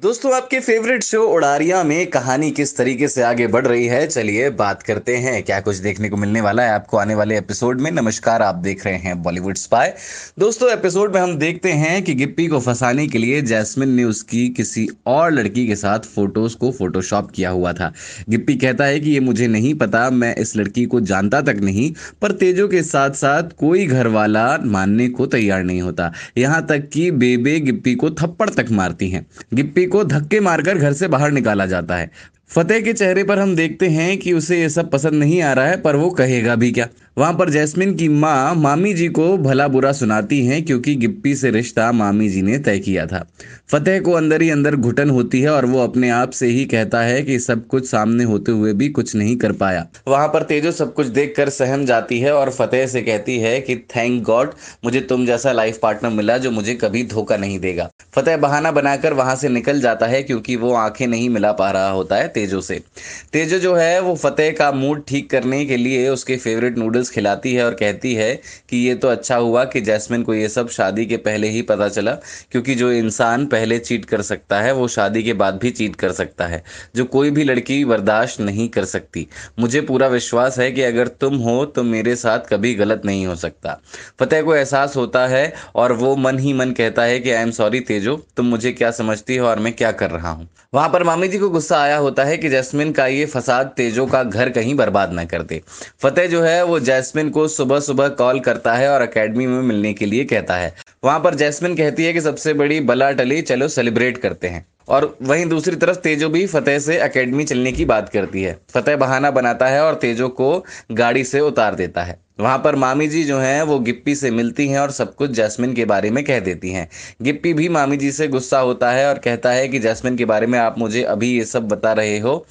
दोस्तों आपके favourite show उड़ारिया में कहानी किस तरीके से आगे बढ़ रही है चलिए बात करते हैं क्या कुछ देखने को मिलने वाला है आपको आने वाले एपिसोड में नमस्कार आप देख रहे हैं बॉलीवुड स्पाई दोस्तों एपिसोड में हम देखते हैं कि गिप्पी को फंसाने के लिए जैस्मिन ने उसकी किसी और लड़की के साथ फोटोज को फोटोशॉप किया हुआ था गिप्पी कहता है कि ये मुझे नहीं पता मैं इस लड़की को जानता तक नहीं पर तेजो के साथ साथ कोई घर वाला मानने को तैयार नहीं होता यहाँ तक कि बेबे गिप्पी को थप्पड़ तक मारती हैं गिप्पी आरोपी को धक्के मारकर घर से बाहर निकाला जाता है फतेह के चेहरे पर हम देखते हैं कि उसे ये सब पसंद नहीं आ रहा है पर वो कहेगा भी क्या वहाँ पर जैस्मिन की माँ मामी जी को भला बुरा सुनाती हैं क्योंकि गिप्पी से रिश्ता मामी जी ने तय किया था फतेह को अंदर ही अंदर घुटन होती है और वो अपने आप से ही कहता है कि सब कुछ सामने होते हुए भी कुछ नहीं कर पाया वहाँ पर तेजो सब कुछ देख कर सहम जाती है और फतेह से कहती है कि थैंक गॉड मुझे तुम जैसा लाइफ पार्टनर मिला जो मुझे कभी धोखा नहीं देगा फतेह बहाना बनाकर वहाँ से निकल जाता है क्योंकि वो आंखें नहीं मिला पा रहा होता है तेजो से तेजो जो है वो फतेह का मूड ठीक करने के लिए उसके फेवरेट नूडल्स खिलाती है और कहती है कि ये तो अच्छा हुआ कि जैस्मिन को ये सब शादी के पहले ही पता चला क्योंकि जो इंसान पहले चीट कर सकता है वो शादी के बाद भी चीट कर सकता है जो कोई भी लड़की बर्दाश्त नहीं कर सकती मुझे पूरा विश्वास है कि अगर तुम हो तो मेरे साथ कभी गलत नहीं हो सकता फतेह को एहसास होता है और वो मन ही मन कहता है कि आई एम सॉरी तेजो तुम मुझे क्या समझती हो और मैं क्या कर रहा हूँ वहां पर मामी जी को गुस्सा आया होता है है कि जैस्मिन का ये फसाद तेजो का घर कहीं बर्बाद ना कर दे फतेह जो है वो जैस्मिन को सुबह सुबह कॉल करता है और अकेडमी में मिलने के लिए कहता है वहां पर जैस्मिन कहती है कि सबसे बड़ी बला टली चलो सेलिब्रेट करते हैं और वहीं दूसरी तरफ तेजो भी फतेह से एकेडमी चलने की बात करती है फतेह बहाना बनाता है और तेजो को गाड़ी से उतार देता है वहां पर मामी जी जो हैं वो गिप्पी से मिलती हैं और सब कुछ जैस्मिन के बारे में कह देती हैं गिप्पी भी मामी जी से गुस्सा होता है और कहता है कि जैस्मिन के बारे में आप मुझे अभी ये सब बता रहे हो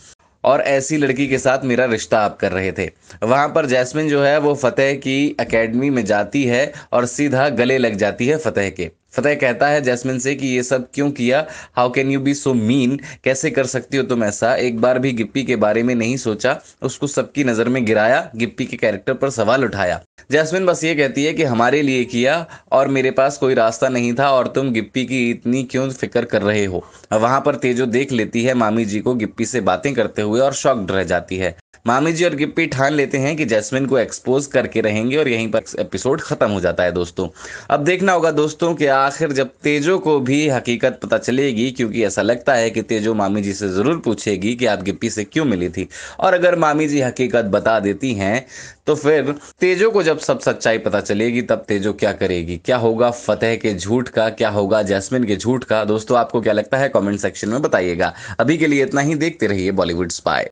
और ऐसी लड़की के साथ मेरा रिश्ता आप कर रहे थे वहाँ पर जैस्मिन जो है वो फतेह की एकेडमी में जाती है और सीधा गले लग जाती है फतेह के फतेह कहता है जैस्मिन से कि ये सब क्यों किया how can you be so mean कैसे कर सकती हो तुम ऐसा एक बार भी गिप्पी के बारे में नहीं सोचा उसको सबकी नज़र में गिराया गिप्पी के कैरेक्टर पर सवाल उठाया जैस्मिन बस ये कहती है कि हमारे लिए किया और मेरे पास कोई रास्ता नहीं था और तुम गिप्पी की इतनी क्यों फिक्र कर रहे हो वहां पर तेजो देख लेती है मामी जी को गिप्पी से बातें करते हुए और शॉक्ड रह जाती है मामी जी और गिप्पी ठान लेते हैं कि जैस्मिन को एक्सपोज करके रहेंगे और यहीं पर एपिसोड खत्म हो जाता है दोस्तों अब देखना होगा दोस्तों कि आखिर जब तेजो को भी हकीकत पता चलेगी क्योंकि ऐसा लगता है कि तेजो मामी जी से ज़रूर पूछेगी कि आप गिप्पी से क्यों मिली थी और अगर मामी जी हकीकत बता देती हैं तो फिर तेजो को जब सब सच्चाई पता चलेगी तब तेजो क्या करेगी क्या होगा फतेह के झूठ का क्या होगा जैस्मिन के झूठ का दोस्तों आपको क्या लगता है कमेंट सेक्शन में बताइएगा अभी के लिए इतना ही देखते रहिए बॉलीवुड स्पाई